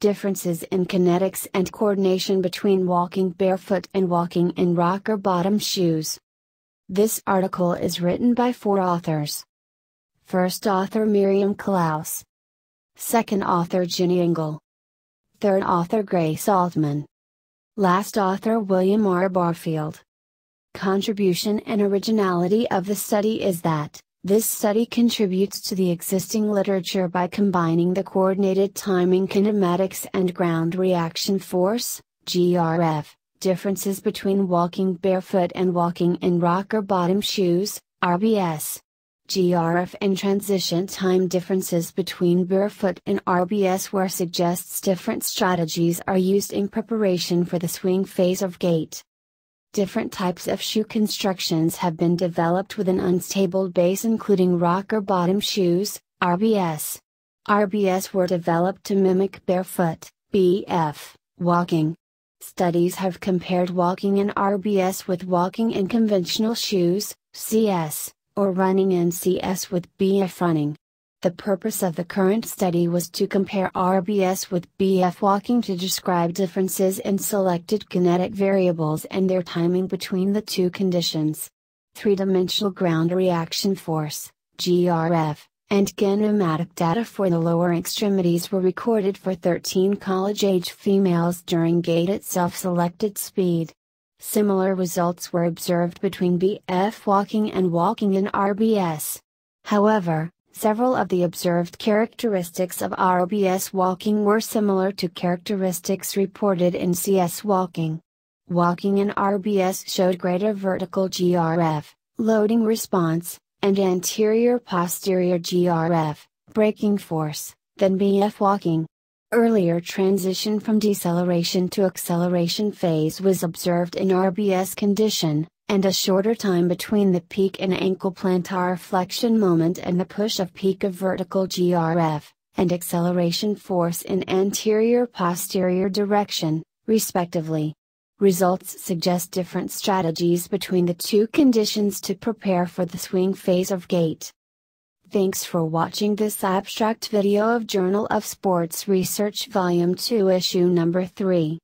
differences in kinetics and coordination between walking barefoot and walking in rocker bottom shoes. This article is written by four authors. First author Miriam Klaus. Second author Ginny Engel. Third author Grace Altman. Last author William R. Barfield. Contribution and originality of the study is that this study contributes to the existing literature by combining the coordinated timing kinematics and ground reaction force, GRF, differences between walking barefoot and walking in rocker bottom shoes, RBS. GRF and transition time differences between barefoot and RBS where suggests different strategies are used in preparation for the swing phase of gait. Different types of shoe constructions have been developed with an unstable base including rocker bottom shoes, RBS. RBS were developed to mimic barefoot, BF, walking. Studies have compared walking in RBS with walking in conventional shoes, CS, or running in CS with BF running. The purpose of the current study was to compare RBS with BF walking to describe differences in selected kinetic variables and their timing between the two conditions. Three-dimensional ground reaction force, GRF, and kinematic data for the lower extremities were recorded for 13 college-age females during gait at self-selected speed. Similar results were observed between BF walking and walking in RBS. However, Several of the observed characteristics of ROBS walking were similar to characteristics reported in CS walking. Walking in RBS showed greater vertical GRF, loading response, and anterior posterior GRF, braking force, than BF walking. Earlier transition from deceleration to acceleration phase was observed in RBS condition, and a shorter time between the peak and ankle plantar flexion moment and the push of peak of vertical GRF, and acceleration force in anterior posterior direction, respectively. Results suggest different strategies between the two conditions to prepare for the swing phase of gait. Thanks for watching this abstract video of Journal of Sports Research Volume 2 Issue Number 3.